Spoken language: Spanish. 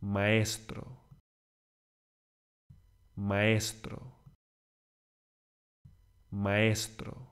maestro, maestro, maestro.